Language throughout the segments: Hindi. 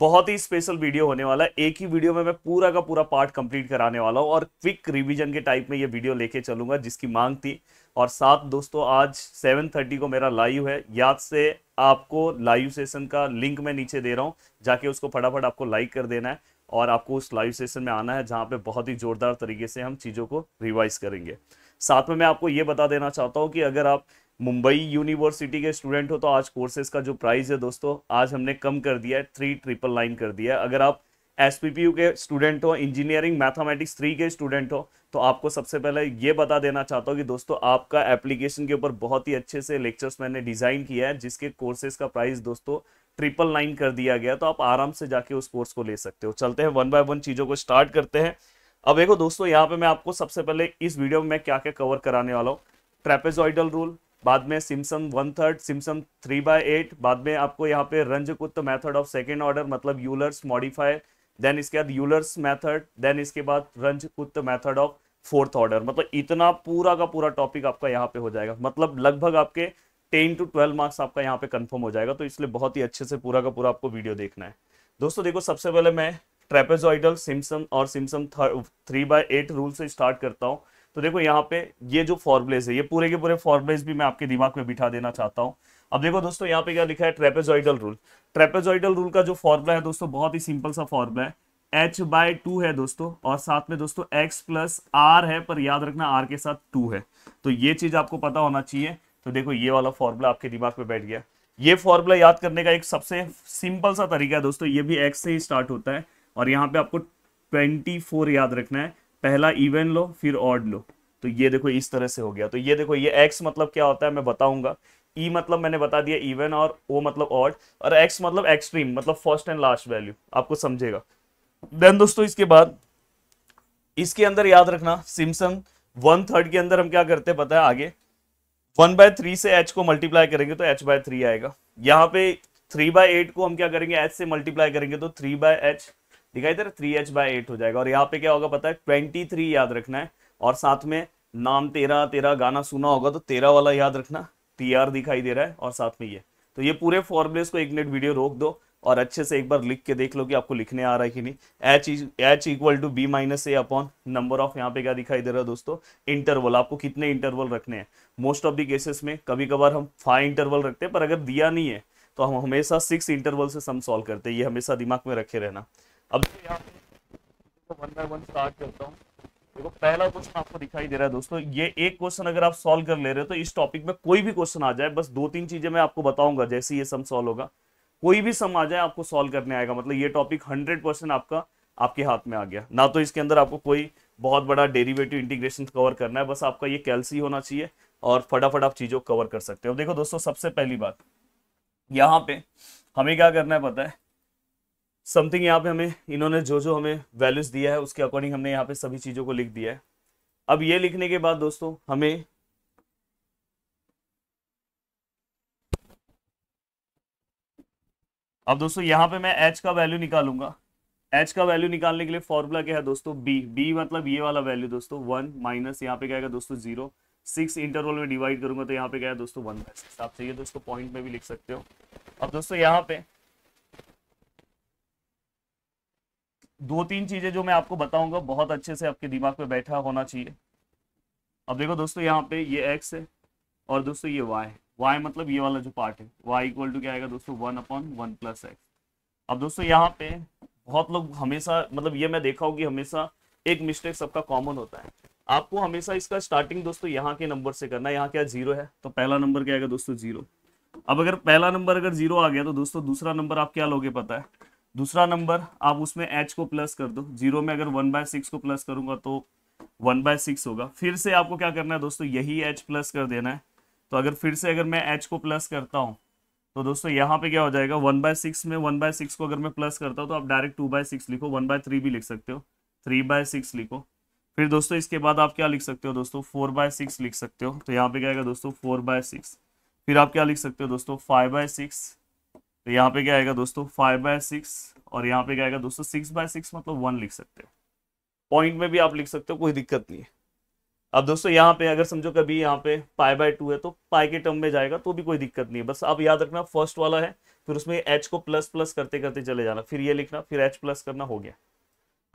बहुत ही स्पेशल वीडियो होने वाला है एक ही वीडियो में मैं पूरा का पूरा पार्ट कंप्लीट कराने वाला हूँ और क्विक रिवीजन के टाइप में ये वीडियो लेके चलूंगा जिसकी मांग थी और साथ दोस्तों आज 7:30 को मेरा लाइव है याद से आपको लाइव सेशन का लिंक मैं नीचे दे रहा हूँ जाके उसको फटाफट आपको लाइक कर देना है और आपको उस लाइव सेशन में आना है जहाँ पे बहुत ही जोरदार तरीके से हम चीज़ों को रिवाइज करेंगे साथ में मैं आपको ये बता देना चाहता हूँ कि अगर आप मुंबई यूनिवर्सिटी के स्टूडेंट हो तो आज कोर्सेज का जो प्राइस है दोस्तों आज हमने कम कर दिया है थ्री ट्रिपल नाइन कर दिया है अगर आप एस के स्टूडेंट हो इंजीनियरिंग मैथमेटिक्स थ्री के स्टूडेंट हो तो आपको सबसे पहले ये बता देना चाहता हूँ कि दोस्तों आपका एप्लीकेशन के ऊपर बहुत ही अच्छे से लेक्चर्स मैंने डिज़ाइन किया है जिसके कोर्सेज का प्राइस दोस्तों ट्रिपल नाइन कर दिया गया तो आप आराम से जाके उस कोर्स को ले सकते हो चलते हैं वन बाय वन चीज़ों को स्टार्ट करते हैं अब देखो दोस्तों यहाँ पे मैं आपको सबसे पहले इस वीडियो में मैं क्या क्या कवर कराने वाला हूँ ट्रेपेजॉइडल रूल बाद में Simpson's one third Simpson's three by eight बाद में आपको यहाँ पे Runge Kutta method of second order मतलब यूलर्स मॉडिफाई देन इसके बाद यूलर्स मेथड देन इसके बाद Runge Kutta method of fourth order मतलब इतना पूरा का पूरा टॉपिक आपका यहाँ पे हो जाएगा मतलब लगभग आपके टेन टू ट्वेल्व मार्क्स आपका यहाँ पे कंफर्म हो जाएगा तो इसलिए बहुत ही अच्छे से पूरा का पूरा आपको वीडियो देखना है दोस्तों देखो सबसे पहले मैं ट्रेपेजॉइडल सिमसम और Simpson's three by eight rule से स्टार्ट करता हूँ तो देखो यहाँ पे ये जो फॉर्मुलेज है ये पूरे के पूरे फॉर्मुलेज भी मैं आपके दिमाग में बिठा देना चाहता हूँ अब देखो दोस्तों यहाँ पे क्या लिखा है ट्रेपेजॉइडल रूल ट्रेपेजॉइडल रूल का जो फॉर्मुला है दोस्तों बहुत ही सिंपल सा फॉर्मुला है एच बाय टू है दोस्तों और साथ में दोस्तों एक्स प्लस आर है पर याद रखना आर के साथ टू है तो ये चीज आपको पता होना चाहिए तो देखो ये वाला फॉर्मूला आपके दिमाग में बैठ गया ये फॉर्मूला याद करने का एक सबसे सिंपल सा तरीका है दोस्तों ये भी एक्स से ही स्टार्ट होता है और यहाँ पे आपको 24 याद रखना है पहला इवन लो फिर ऑड लो तो ये देखो इस तरह से हो गया तो ये देखो ये एक्स मतलब क्या होता है मैं बताऊंगा e मतलब मैंने बता दिया इवन और ओ मतलब ऑड और एक्स मतलब एक्सट्रीम मतलब फर्स्ट एंड लास्ट वैल्यू आपको समझेगा देन दोस्तों इसके बाद इसके अंदर याद रखना सिमसंग वन थर्ड के अंदर हम क्या करते हैं पता है आगे वन बाय थ्री से एच को मल्टीप्लाई करेंगे तो एच बाय थ्री आएगा यहाँ पे थ्री बाय एट को हम क्या करेंगे एच से मल्टीप्लाई करेंगे तो थ्री बाय एच दिखाई दे रहा थ्री एच बाई एट हो जाएगा और यहाँ पे क्या होगा पता है ट्वेंटी थ्री याद रखना है और साथ में नाम तेरा तेरा गाना सुना होगा तो तेरा वाला याद रखना टी आर दिखाई दे रहा है और साथ में ये तो ये पूरे फॉर्मुलेस को एक मिनट वीडियो रोक दो और अच्छे से एक बार लिख के देख लो कि आपको लिखने आ रहा है कि नहीं H H equal to B minus A upon number of यहाँ पे क्या दिखाई दे रहा है दोस्तों इंटरवल आपको कितने इंटरवल रखने हैं मोस्ट ऑफ दी केसेस में कभी कभार हम फाइव इंटरवल रखते हैं पर अगर दिया नहीं है तो हम हमेशा सिक्स इंटरवल से सम सॉल्व करते हैं ये हमेशा दिमाग में रखे रहना अब यहाँ पे वन बाय वन स्टार्ट करता हूँ देखो पहला क्वेश्चन आपको दिखाई दे रहा है दोस्तों ये एक क्वेश्चन अगर आप सॉल्व कर ले रहे हो तो इस टॉपिक में कोई भी क्वेश्चन आ जाए बस दो तीन चीजें मैं आपको बताऊंगा जैसे ये सम सॉल्व होगा कोई भी सम आ जाए आपको सॉल्व करने आएगा मतलब ये टॉपिक हंड्रेड परसेंट आपका आपके हाथ में आ गया ना तो इसके अंदर आपको कोई बहुत बड़ा डेरिवेटिव इंटीग्रेशन कवर करना है बस आपका ये कैलसी होना चाहिए और फटाफट आप चीजों को कवर कर सकते हो देखो दोस्तों सबसे पहली बात यहाँ पे हमें क्या करना है पता है समथिंग यहाँ पे हमें इन्होंने जो जो हमें वैल्यूज दिया है उसके अकॉर्डिंग हमने यहाँ पे सभी चीज़ों को लिख दिया है अब ये लिखने के बाद दोस्तों हमें अब दोस्तों यहाँ पे मैं एच का वैल्यू निकालूंगा एच का वैल्यू निकालने के लिए फॉर्मूला क्या है दोस्तों बी बी मतलब ये वाला वैल्यू दोस्तों वन माइनस यहाँ पे क्या है दोस्तों जीरो सिक्स इंटरवल में डिवाइड करूंगा तो यहाँ पे क्या है दोस्तों वन बाई सिक्स आप चाहिए दोस्तों पॉइंट में भी लिख सकते हो अब दोस्तों यहाँ पे दो तीन चीजें जो मैं आपको बताऊंगा बहुत अच्छे से आपके दिमाग पे बैठा होना चाहिए अब देखो दोस्तों यहाँ पे ये एक्स है और दोस्तों ये वाई वाई मतलब ये वाला जो पार्ट है वाई इक्वल टू क्या आएगा दोस्तों one upon one plus X अब दोस्तों यहाँ पे बहुत लोग हमेशा मतलब ये मैं देखा होगी कि हमेशा एक मिस्टेक सबका कॉमन होता है आपको हमेशा इसका स्टार्टिंग दोस्तों यहाँ के नंबर से करना है यहाँ क्या जीरो है तो पहला नंबर क्या आएगा दोस्तों जीरो अब अगर पहला नंबर अगर जीरो आ गया तो दोस्तों दूसरा नंबर आप क्या लोगे पता है दूसरा नंबर आप उसमें एच को प्लस कर दो जीरो में अगर वन बाय सिक्स को प्लस करूंगा तो वन बाय सिक्स होगा फिर से आपको क्या करना है दोस्तों यही एच प्लस कर देना है तो अगर फिर से अगर मैं एच को प्लस करता हूँ तो दोस्तों यहाँ पे क्या हो जाएगा वन बाय सिक्स में वन बाय सिक्स को अगर मैं प्लस करता हूँ तो आप डायरेक्ट टू बाय सिक्स लिखो वन बाय थ्री भी लिख सकते हो थ्री बाय सिक्स लिखो फिर दोस्तों इसके बाद आप क्या लिख सकते हो दोस्तों फोर बाय सिक्स लिख सकते हो तो यहाँ पे क्या आएगा दोस्तों फोर बाय सिक्स फिर आप क्या लिख सकते हो दोस्तों फाइव बाय सिक्स तो यहाँ पे क्या आएगा दोस्तों फाइव बाय सिक्स और यहाँ पे क्या आएगा दोस्तों सिक्स बाय सिक्स मतलब वन लिख सकते हो पॉइंट में भी आप लिख सकते हो कोई दिक्कत नहीं है अब दोस्तों यहाँ पे अगर समझो कभी यहाँ पे पाई बाय टू है तो पाई के टर्म में जाएगा तो भी कोई दिक्कत नहीं है बस आप याद रखना फर्स्ट वाला है फिर उसमें एच को प्लस प्लस करते करते चले जाना फिर ये लिखना फिर एच प्लस करना हो गया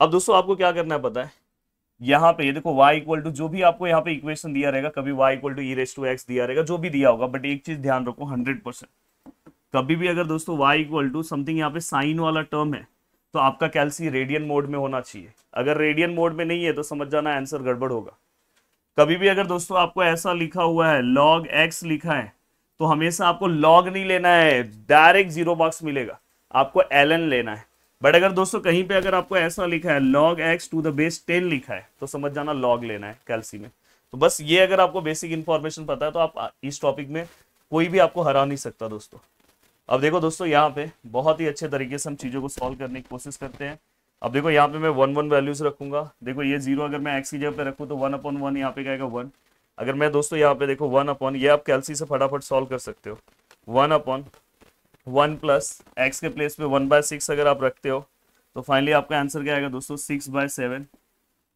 अब दोस्तों आपको क्या करना है पता है यहाँ पे ये देखो वाई इक्वल टू जो भी आपको यहाँ पे इक्वेशन दिया रहेगा कभी Y equal to E raise to X दिया रहेगा जो भी दिया होगा बट एक चीज ध्यान रखो हंड्रेड परसेंट कभी भी अगर दोस्तों y इक्वल टू समथिंग यहाँ पे साइन वाला टर्म है तो आपका कैलसी रेडियन मोड में होना चाहिए अगर रेडियन मोड में नहीं है तो समझ जाना आंसर गड़बड़ होगा कभी भी अगर दोस्तों आपको ऐसा लिखा हुआ है लॉग x लिखा है तो हमेशा आपको लॉग नहीं लेना है डायरेक्ट जीरो बॉक्स मिलेगा आपको एन लेना है बट अगर दोस्तों कहीं पे अगर आपको ऐसा लिखा है log X to the base ten लिखा है तो समझ जाना लॉग लेना है कैलसी में तो बस ये अगर आपको बेसिक इन्फॉर्मेशन पता है तो आप इस टॉपिक में कोई भी आपको हरा नहीं सकता दोस्तों अब देखो दोस्तों यहाँ पे बहुत ही अच्छे तरीके से हम चीज़ों को सॉल्व करने की कोशिश करते हैं अब देखो यहाँ पे मैं वन वन वैल्यूज रखूंगा देखो ये जीरो अगर मैं एक्स की जगह पे रखूँ तो वन अपॉन वन यहाँ पे कहेगा वन अगर मैं दोस्तों यहाँ पे देखो वन अपॉन ये आप कैलसी से फटाफट सॉल्व कर सकते हो one upon one plus X के प्लेस पे वन बाय सिक्स अगर आप रखते हो तो फाइनली आपका आंसर क्या आएगा दोस्तों सिक्स बाय सेवन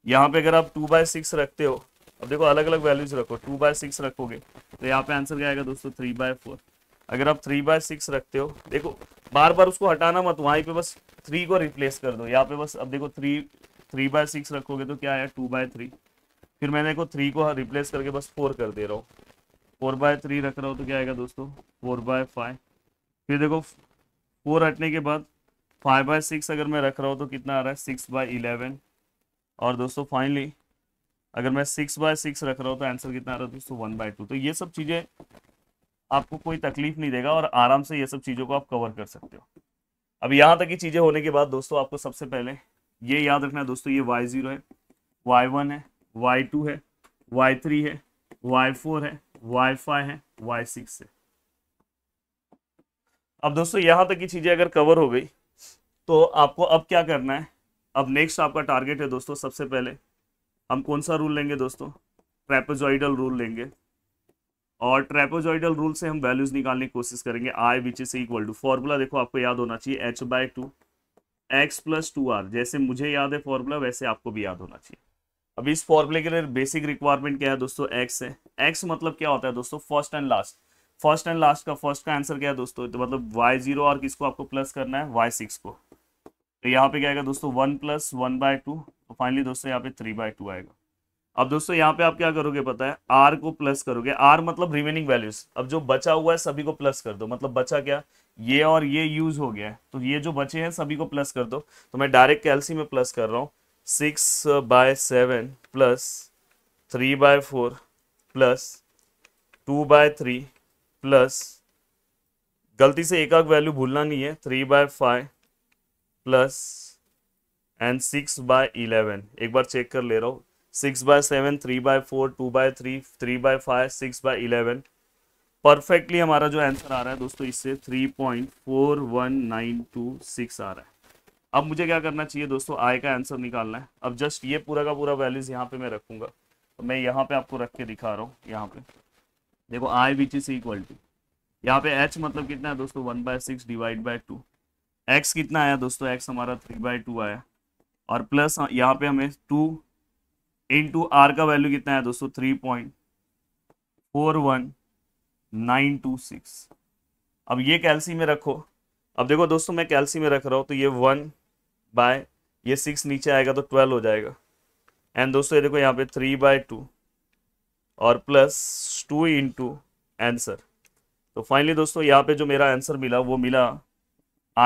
यहाँ पे अगर आप टू बाय सिक्स रखते हो अब देखो अलग अलग वैल्यूज रखो टू बाय सिक्स रखोगे तो यहाँ पे आंसर क्या आएगा दोस्तों थ्री बाय फोर अगर आप थ्री बाय सिक्स रखते हो देखो बार बार उसको हटाना मत वहीं पे बस थ्री को रिप्लेस कर दो यहाँ पे बस अब देखो थ्री थ्री बाय सिक्स रखोगे तो क्या आया टू बाय थ्री फिर मैंने देखो थ्री को रिप्लेस करके बस फोर कर दे रहा हूँ फोर बाय थ्री रख रहा हूँ तो क्या आएगा दोस्तों फोर बाय फाइव फिर देखो फोर हटने के बाद फाइव बाय सिक्स अगर मैं रख रहा हूँ तो कितना आ रहा है सिक्स बाय इलेवन और दोस्तों फाइनली अगर मैं सिक्स बाय सिक्स रख रहा हूँ तो आंसर कितना आ रहा है दोस्तों वन बाय टू तो ये सब चीज़ें आपको कोई तकलीफ नहीं देगा और आराम से ये सब चीज़ों को आप कवर कर सकते हो अब यहां तक की चीज़ें होने के बाद दोस्तों आपको सबसे पहले ये याद रखना है दोस्तों ये वाई जीरो है वाई वन है वाई टू है वाई थ्री है वाई फोर है वाई फाइव है वाई सिक्स है अब दोस्तों यहां तक की चीज़ें अगर कवर हो गई तो आपको अब क्या करना है अब नेक्स्ट आपका टारगेट है दोस्तों सबसे पहले हम कौन सा रूल लेंगे दोस्तों ट्रेपेजॉइडल रूल लेंगे और ट्रेपोजॉइडल रूल से हम वैल्यूज निकालने की कोशिश करेंगे I which is equal to formula देखो आपको याद होना चाहिए H by two X plus two R जैसे मुझे याद है फॉर्मूला वैसे आपको भी याद होना चाहिए अब इस फॉर्मूले के लिए बेसिक रिक्वायरमेंट क्या है दोस्तों एक्स है एक्स मतलब क्या होता है दोस्तों first and last first and last का फर्स्ट का आंसर क्या है दोस्तों तो मतलब वाई जीरो और किसको आपको प्लस करना है वाई सिक्स को तो यहाँ पे क्या आएगा दोस्तों one plus one by two finally दोस्तों यहाँ पे थ्री बाय टू आएगा अब दोस्तों यहाँ पे आप क्या करोगे पता है आर को प्लस करोगे आर मतलब रिमेनिंग वैल्यूज अब जो बचा हुआ है सभी को प्लस कर दो मतलब बचा क्या ये और ये यूज हो गया है तो ये जो बचे हैं सभी को प्लस कर दो तो मैं डायरेक्ट कैलसी में प्लस कर रहा हूँ six by seven plus three by four plus two by three plus गलती से एक वैल्यू भूलना नहीं है three by five plus and six by eleven एक बार चेक कर ले रहा हूँ six by seven three by four two by three three by five six by eleven perfectly हमारा जो आंसर आ रहा है दोस्तों इससे three point four one nine two six आ रहा है अब मुझे क्या करना चाहिए दोस्तों आय का आंसर निकालना है अब जस्ट ये पूरा का पूरा वैल्यूज यहाँ पे मैं रखूंगा तो मैं यहाँ पे आपको रख के दिखा रहा हूँ यहाँ पे देखो I which is equal to यहाँ पे एच मतलब कितना है दोस्तों one by six divide by two X कितना आया दोस्तों एक्स हमारा थ्री बाय टू आया और प्लस यहाँ पे हमें टू इंटू आर का वैल्यू कितना है दोस्तों three point four one nine two six अब ये कैलसी में रखो अब देखो दोस्तों मैं कैलसी में रख रहा हूँ तो ये वन बाय ये सिक्स नीचे आएगा तो ट्वेल्व हो जाएगा एंड दोस्तों ये देखो यहाँ पे थ्री बाय टू और प्लस टू इंटू आंसर तो फाइनली दोस्तों यहाँ पे जो मेरा आंसर मिला वो मिला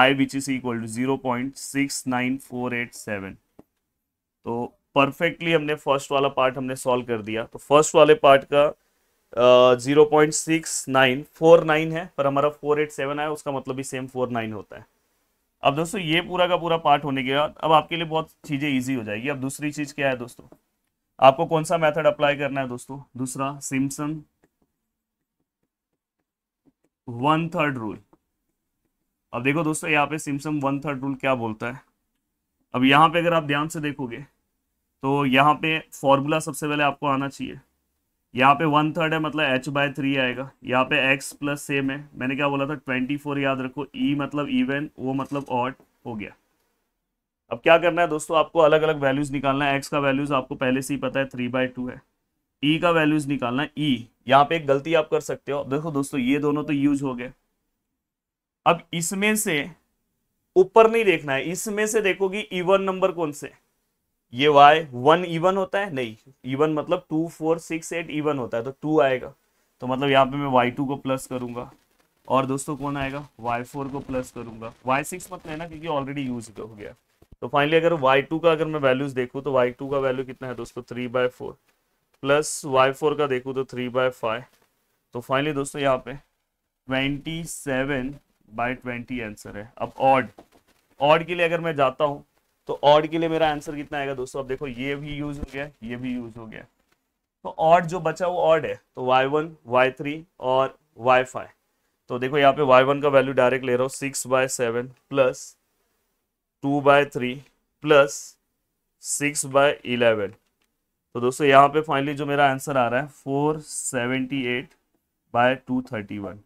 I which is equal to zero point six nine four eight seven तो परफेक्टली हमने फर्स्ट वाला पार्ट हमने सॉल्व कर दिया तो फर्स्ट वाले पार्ट का zero point six nine four nine है पर हमारा फोर एट सेवन आया उसका मतलब भी सेम फोर नाइन होता है अब दोस्तों ये पूरा का पूरा पार्ट होने के बाद अब आपके लिए बहुत चीज़ें ईजी हो जाएगी अब दूसरी चीज़ क्या है दोस्तों आपको कौन सा मेथड अप्लाई करना है दोस्तों दूसरा सिमसन वन थर्ड रूल अब देखो दोस्तों यहाँ पे सिमसन वन थर्ड रूल क्या बोलता है अब यहाँ पे अगर आप ध्यान से देखोगे तो यहाँ पे फॉर्मूला सबसे पहले आपको आना चाहिए यहाँ पे वन थर्ड है मतलब एच बाय थ्री आएगा यहाँ पे एक्स प्लस सेम है मैंने क्या बोला था ट्वेंटी फोर याद रखो ई e मतलब इवन वो मतलब ऑड हो गया अब क्या करना है दोस्तों आपको अलग अलग वैल्यूज निकालना है एक्स का वैल्यूज आपको पहले से ही पता है थ्री बाय टू है ई e का वैल्यूज निकालना ई e. यहाँ पे एक गलती आप कर सकते हो देखो दोस्तों ये दोनों तो यूज हो गए अब इसमें से ऊपर नहीं देखना है इसमें से देखोगी इवन नंबर कौन से ये वाई वन इवन होता है नहीं इवन मतलब two four six eight even होता है तो टू आएगा तो मतलब यहाँ पे मैं वाई टू को प्लस करूंगा और दोस्तों कौन आएगा वाई फोर को प्लस करूंगा वाई सिक्स मत लेना क्योंकि ऑलरेडी यूज हो गया तो फाइनली अगर वाई टू का अगर मैं वैल्यूज देखूँ तो वाई टू का वैल्यू कितना है दोस्तों three by four plus y four का देखूँ तो थ्री बाय फाइव तो फाइनली दोस्तों यहाँ पे twenty seven by twenty answer है अब ऑड ऑड के लिए अगर मैं जाता हूँ तो ऑड के लिए मेरा आंसर कितना आएगा दोस्तों अब देखो ये भी यूज हो गया ये भी यूज हो गया तो ऑड जो बचा वो ऑड है तो वाई वन वाई थ्री और वाई फाइव तो देखो यहाँ पे वाई वन का वैल्यू डायरेक्ट ले रहा हूँ six by seven plus two by three plus six by eleven तो दोस्तों यहाँ पे फाइनली जो मेरा आंसर आ रहा है four seventy eight by two thirty one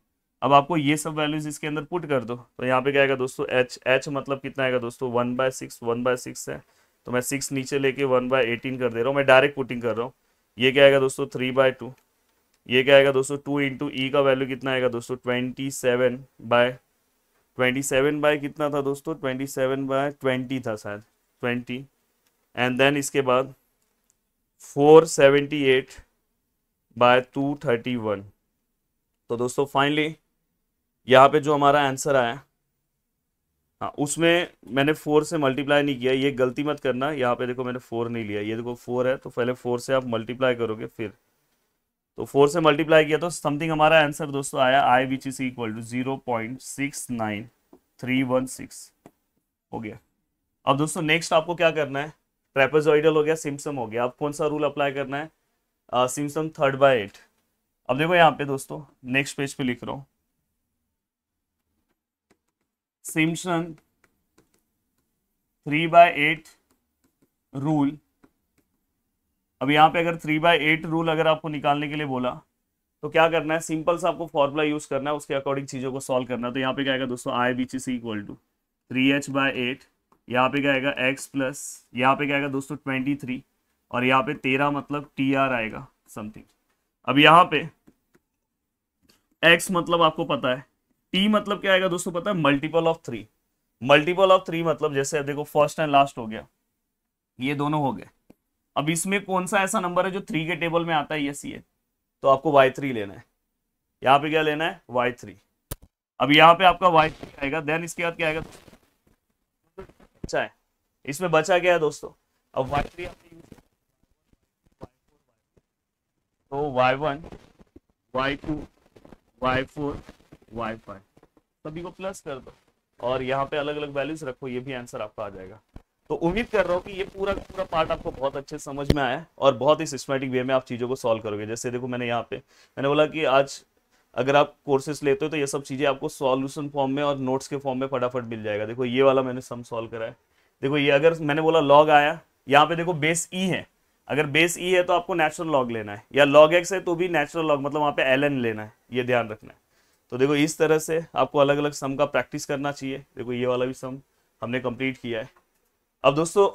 अब आपको ये सब वैल्यूज इसके अंदर पुट कर दो तो यहाँ पे क्या आएगा दोस्तों एच एच मतलब कितना आएगा दोस्तों one by six one by six है तो मैं सिक्स नीचे लेके वन बाय एटीन कर दे रहा हूँ मैं डायरेक्ट पुटिंग कर रहा हूँ ये क्या आएगा दोस्तों थ्री बाय टू ये क्या आएगा दोस्तों टू इंटू ई का वैल्यू कितना आएगा दोस्तों twenty seven by twenty seven by कितना था दोस्तों ट्वेंटी सेवन बाय ट्वेंटी था शायद ट्वेंटी एंड देन इसके बाद four seventy eight by two thirty one तो दोस्तों फाइनली यहाँ पे जो हमारा आंसर आया हाँ उसमें मैंने फोर से मल्टीप्लाई नहीं किया ये गलती मत करना यहाँ पे देखो मैंने फोर नहीं लिया ये देखो फोर है तो पहले फोर से आप मल्टीप्लाई करोगे फिर तो फोर से मल्टीप्लाई किया तो समथिंग हमारा आंसर दोस्तों आया I which is equal to zero point six nine three one six हो गया अब दोस्तों नेक्स्ट आपको क्या करना है ट्रेपेजॉइडल हो गया सिम्सम हो गया अब कौन सा रूल अप्लाई करना है सिम्सम थर्ड बाय एट अब देखो यहाँ पे दोस्तों नेक्स्ट पेज पे लिख रहा हूँ Simpson three by eight rule अब यहाँ पे अगर थ्री बाय एट रूल अगर आपको निकालने के लिए बोला तो क्या करना है सिंपल सा आपको फॉर्मूला यूज करना है उसके अकॉर्डिंग चीजों को सॉल्व करना है तो यहाँ पे क्या आएगा दोस्तों I which is equal to three h by eight यहाँ पे क्या आएगा एक्स प्लस यहाँ पे क्या आएगा दोस्तों ट्वेंटी थ्री और यहाँ पे तेरह मतलब टी आर आएगा समथिंग अब यहाँ पे एक्स मतलब आपको पता है टी मतलब क्या आएगा दोस्तों पता है multiple of three multiple of three मतलब जैसे देखो फर्स्ट एंड लास्ट हो गया ये दोनों हो गए अब इसमें कौन सा ऐसा नंबर है जो थ्री के टेबल में आता है ये सी है तो आपको वाई थ्री लेना है यहाँ पे क्या लेना है वाई थ्री अब यहाँ पे आपका वाई थ्री आएगा देन इसके बाद क्या आएगा अच्छा है इसमें बचा गया है दोस्तों अब वाई थ्री तो y one y two y four y five सभी को प्लस कर दो और यहाँ पे अलग अलग वैल्यूज रखो ये भी आंसर आपका आ जाएगा तो उम्मीद कर रहा हूँ कि ये पूरा पूरा पार्ट आपको बहुत अच्छे समझ में आया और बहुत ही सिस्टमेटिक वे में आप चीज़ों को सॉल्व करोगे जैसे देखो मैंने यहाँ पे मैंने बोला कि आज अगर आप कोर्सेस लेते हो तो ये सब चीज़ें आपको सॉल्यूशन फॉर्म में और नोट्स के फॉर्म में फटाफट मिल जाएगा देखो ये वाला मैंने सम सॉल्व करा है देखो ये अगर मैंने बोला लॉग आया यहाँ पे देखो बेस ई e है अगर बेस ई e है तो आपको नेचुरल लॉग लेना है या लॉग एक्स है तो भी नेचुरल लॉग मतलब वहाँ पे एल लेना है ये ध्यान रखना है तो देखो इस तरह से आपको अलग अलग सम का प्रैक्टिस करना चाहिए देखो ये वाला भी सम हमने कंप्लीट किया है अब दोस्तों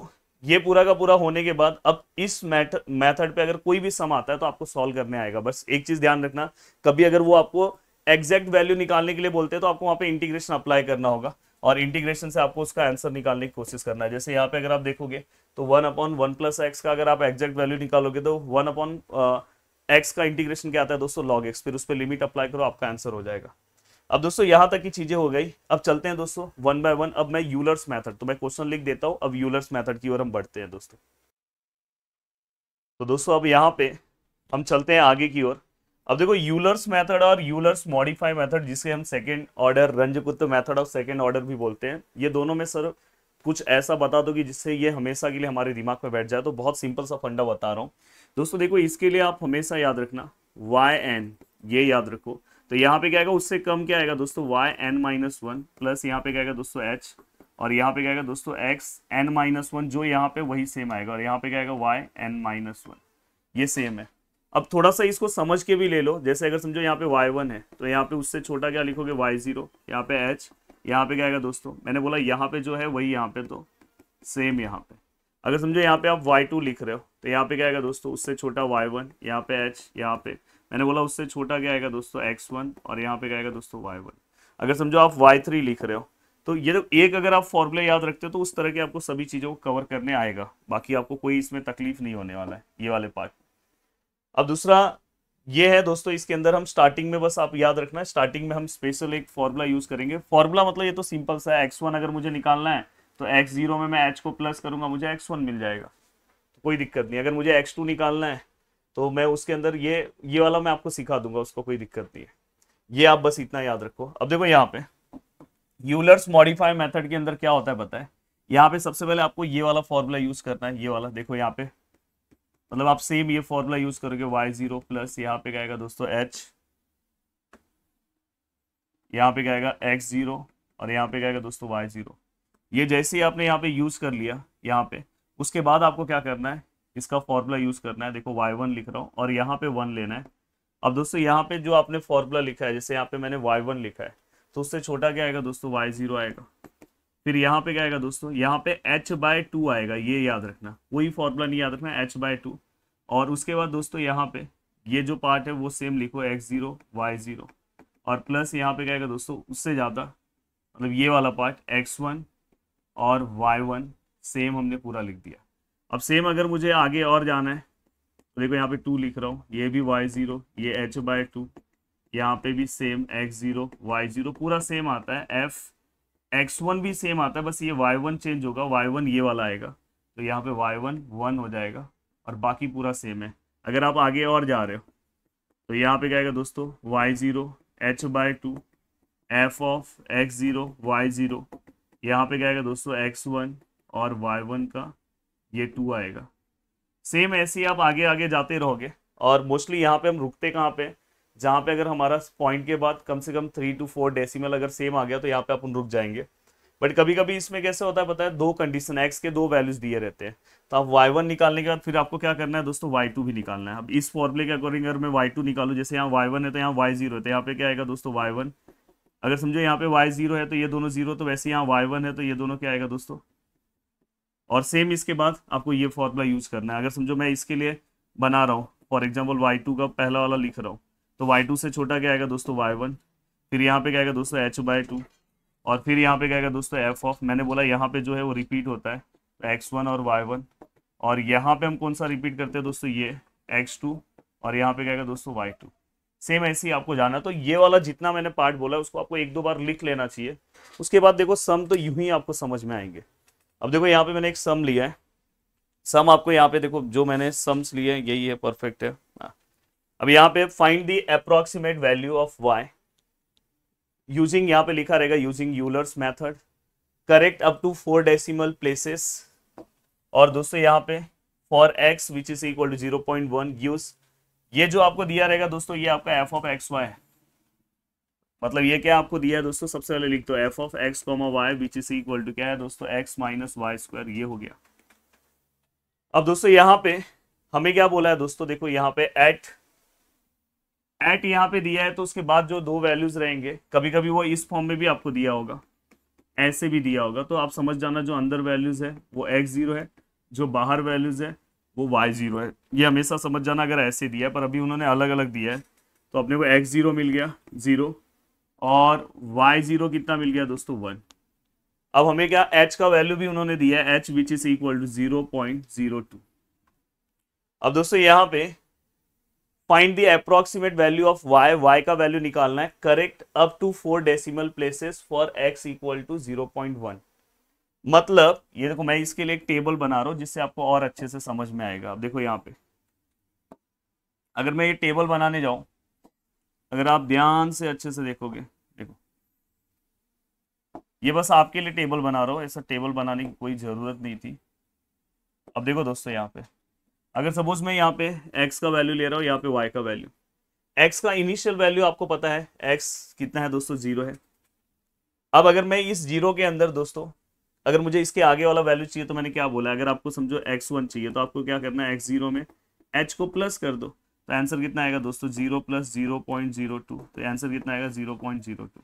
ये पूरा का पूरा होने के बाद अब इस मेथड पे अगर कोई भी सम आता है तो आपको सॉल्व करने आएगा बस एक चीज ध्यान रखना कभी अगर वो आपको एग्जैक्ट वैल्यू निकालने के लिए बोलते हैं तो आपको वहां पे इंटीग्रेशन अप्लाई करना होगा और इंटीग्रेशन से आपको उसका आंसर निकालने की कोशिश करना है जैसे यहाँ पे अगर आप देखोगे तो one upon one plus x का अगर आप एग्जैक्ट वैल्यू निकालोगे तो वन अपॉन एक्स का इंटीग्रेशन क्या आता है दोस्तों लॉग एक्स फिर उस पर लिमिट अप्लाई करो आपका आंसर हो जाएगा अब दोस्तों यहां तक की चीजें हो गई अब चलते हैं दोस्तों वन बाय वन अब मैं यूलर्स मैथड तो मैं क्वेश्चन लिख देता हूं अब यूलर्स मैथड की ओर हम बढ़ते हैं दोस्तों तो दोस्तों अब यहाँ पे हम चलते हैं आगे की ओर अब देखो यूलर्स मेथड और यूलर्स मॉडिफाई मेथड जिसे हम सेकेंड ऑर्डर रंजपुत्र मेथड और सेकेंड ऑर्डर भी बोलते हैं ये दोनों में सर कुछ ऐसा बता दो कि जिससे ये हमेशा के लिए हमारे दिमाग में बैठ जाए तो बहुत सिंपल सा फंडा बता रहा हूँ दोस्तों देखो इसके लिए आप हमेशा याद रखना वाई एन ये याद रखो तो यहाँ पे क्या आएगा उससे कम क्या आएगा दोस्तों y n minus one plus यहाँ पे क्या आएगा दोस्तों एच और यहाँ पे क्या आएगा दोस्तों एक्स एन माइनस वन जो यहाँ पे वही सेम आएगा और यहाँ पे क्या आएगा वाई एन माइनस वन ये सेम है अब थोड़ा सा इसको समझ के भी ले लो जैसे अगर समझो यहाँ पे वाई वन है तो यहाँ पे उससे छोटा क्या लिखोगे वाई जीरो यहाँ पे एच यहाँ पे क्या आएगा दोस्तों मैंने बोला यहाँ पे जो है वही यहाँ पे तो सेम यहाँ पे अगर समझो यहाँ पे आप वाई टू लिख रहे हो तो यहाँ पे क्या आएगा दोस्तों उससे छोटा वाई वन यहाँ पे एच यहाँ पे मैंने बोला उससे छोटा क्या आएगा दोस्तों एक्स वन और यहाँ पे क्या आएगा दोस्तों वाई वन अगर समझो आप वाई थ्री लिख रहे हो तो ये तो एक अगर आप फॉर्मूला याद रखते हो तो उस तरह के आपको सभी चीज़ों को कवर करने आएगा बाकी आपको कोई इसमें तकलीफ नहीं होने वाला है ये वाले पार्ट अब दूसरा ये है दोस्तों इसके अंदर हम स्टार्टिंग में बस आप याद रखना स्टार्टिंग में हम स्पेशल एक फॉर्मूला यूज करेंगे फॉर्मूला मतलब ये तो सिंपल सा है एक्स वन अगर मुझे निकालना है तो एक्स जीरो में मैं h को प्लस करूंगा मुझे एक्स वन मिल जाएगा तो कोई दिक्कत नहीं अगर मुझे एक्स टू निकालना है तो मैं उसके अंदर ये ये वाला मैं आपको सिखा दूंगा उसको कोई दिक्कत नहीं है ये आप बस इतना याद रखो अब देखो यहाँ पे यूलर्स मॉडिफाई मेथड के अंदर क्या होता है बताए यहाँ पे सबसे पहले आपको ये वाला फॉर्मूला यूज करना है ये वाला देखो यहाँ पे मतलब आप सेम ये फॉर्मूला यूज करोगे वाई जीरो प्लस यहाँ पे गएगा दोस्तों h यहाँ पे गएगा एक्स जीरो और यहाँ पे गएगा दोस्तों वाई जीरो ये जैसे ही आपने यहाँ पे यूज कर लिया यहाँ पे उसके बाद आपको क्या करना है इसका फॉर्मूला यूज करना है देखो वाई वन लिख रहा हूँ और यहाँ पे वन लेना है अब दोस्तों यहाँ पे जो आपने फॉर्मूला लिखा है जैसे यहाँ पे मैंने वाई वन लिखा है तो उससे छोटा क्या आएगा दोस्तों वाई जीरो आएगा फिर यहाँ पे क्या आएगा दोस्तों यहाँ पे एच बाय टू आएगा ये याद रखना वही फॉर्मूला नहीं याद रखना एच बाय टू और उसके बाद दोस्तों यहाँ पे ये जो पार्ट है वो सेम लिखो एक्स जीरो वाई जीरो और प्लस यहाँ पे क्या आएगा दोस्तों उससे ज़्यादा मतलब ये वाला पार्ट एक्स वन और वाई वन सेम हमने पूरा लिख दिया अब सेम अगर मुझे आगे और जाना है तो देखो यहाँ पे टू लिख रहा हूँ ये भी वाई ज़ीरो ये एच बाय टू यहाँ पे भी same x zero y zero पूरा सेम आता है एफ एक्स वन भी सेम आता है बस ये वाई वन चेंज होगा वाई वन ये वाला आएगा तो यहाँ पे वाई वन वन हो जाएगा और बाकी पूरा सेम है अगर आप आगे और जा रहे हो तो यहाँ पे क्या आएगा दोस्तों y zero h by two f of x zero y zero यहाँ पे क्या आएगा दोस्तों एक्स वन और वाई वन का ये टू आएगा सेम ऐसे ही आप आगे आगे जाते रहोगे और मोस्टली यहाँ पे हम रुकते कहाँ पे जहाँ पे अगर हमारा पॉइंट के बाद कम से कम थ्री टू फोर डेसिमल अगर सेम आ गया तो यहाँ पे अपन रुक जाएंगे बट कभी कभी इसमें कैसे होता है पता है दो कंडीशन एक्स के दो वैल्यूज दिए रहते हैं तो आप वाई वन निकालने के बाद फिर आपको क्या करना है दोस्तों वाई टू भी निकालना है अब इस फॉर्मूले के अकॉर्डिंग अगर मैं वाई टू निकालू जैसे यहाँ वाई वन है तो यहाँ वाई जीरो है तो यहाँ पे क्या आएगा दोस्तों वाई वन अगर समझो यहाँ पे वाई जीरो है तो ये दोनों जीरो तो वैसे यहाँ वाई वन है तो ये दोनों क्या आएगा दोस्तों और सेम इसके बाद आपको ये फॉर्मूला यूज करना है अगर समझो मैं इसके लिए बना रहा हूँ फॉर एग्जाम्पल वाई टू का पहला वाला लिख रहा हूँ तो वाई टू से छोटा क्या आएगा दोस्तों वाई वन फिर यहाँ पे क्या आएगा दोस्तों एच बाई टू और फिर यहाँ पे क्या आएगा दोस्तों एफ ऑफ मैंने बोला यहाँ पे जो है वो रिपीट होता है एक्स तो वन और वाई वन और यहाँ पे हम कौन सा रिपीट करते हैं दोस्तों ये एक्स टू और यहाँ पे क्या आएगा दोस्तों वाई टू सेम ऐसे ही आपको जाना तो ये वाला जितना मैंने पार्ट बोला उसको आपको एक दो बार लिख लेना चाहिए उसके बाद देखो सम तो यूं ही आपको समझ में आएंगे अब देखो यहाँ पे मैंने एक सम लिया है सम आपको यहाँ पे देखो जो मैंने सम्स लिए यही है परफेक्ट है हाँ। अब यहाँ पे find the approximate value of y using यहाँ पे लिखा रहेगा using Euler's method correct up to four decimal places और दोस्तों यहाँ पे for x which is equal to zero point one use ये जो आपको दिया रहेगा दोस्तों ये आपका एफ ऑफ एक्स वाई है मतलब ये क्या आपको दिया है दोस्तों सबसे पहले लिख दो f of x comma y which is equal to क्या है दोस्तों एक्स माइनस वाई स्क्वायर ये हो गया अब दोस्तों यहाँ पे हमें क्या बोला है दोस्तों देखो यहाँ पे एट एट यहाँ पे दिया है तो उसके बाद जो दो वैल्यूज रहेंगे कभी कभी वो इस फॉर्म में भी आपको दिया होगा ऐसे भी दिया होगा तो आप समझ जाना जो अंदर वैल्यूज है वो एक्स जीरो है जो बाहर वैल्यूज है वो वाई जीरो है ये हमेशा समझ जाना अगर ऐसे दिया है पर अभी उन्होंने अलग अलग दिया है तो अपने को एक्स जीरो मिल गया जीरो और वाई जीरो कितना मिल गया दोस्तों वन अब हमें क्या एच का वैल्यू भी उन्होंने दिया है h which is equal to zero point zero two अब दोस्तों यहाँ पे find the approximate value of y y का वैल्यू निकालना है correct up to four decimal places for x equal to zero point one मतलब ये देखो मैं इसके लिए एक टेबल बना रहा हूं जिससे आपको और अच्छे से समझ में आएगा आप देखो यहां पे अगर मैं ये टेबल बनाने जाऊं अगर आप ध्यान से अच्छे से देखोगे देखो ये बस आपके लिए टेबल बना रहा हूं ऐसा टेबल बनाने की कोई ज़रूरत नहीं थी अब देखो दोस्तों यहाँ पे अगर सपोज मैं यहाँ पे एक्स का वैल्यू ले रहा हूँ यहाँ पे वाई का वैल्यू एक्स का इनिशियल वैल्यू आपको पता है एक्स कितना है दोस्तों जीरो है अब अगर मैं इस जीरो के अंदर दोस्तों अगर मुझे इसके आगे वाला वैल्यू चाहिए तो मैंने क्या बोला अगर आपको समझो एक्स वन चाहिए तो आपको क्या करना है एक्स जीरो में एच को प्लस कर दो तो आंसर कितना आएगा दोस्तों zero plus zero point zero two तो आंसर कितना आएगा जीरो पॉइंट जीरो टू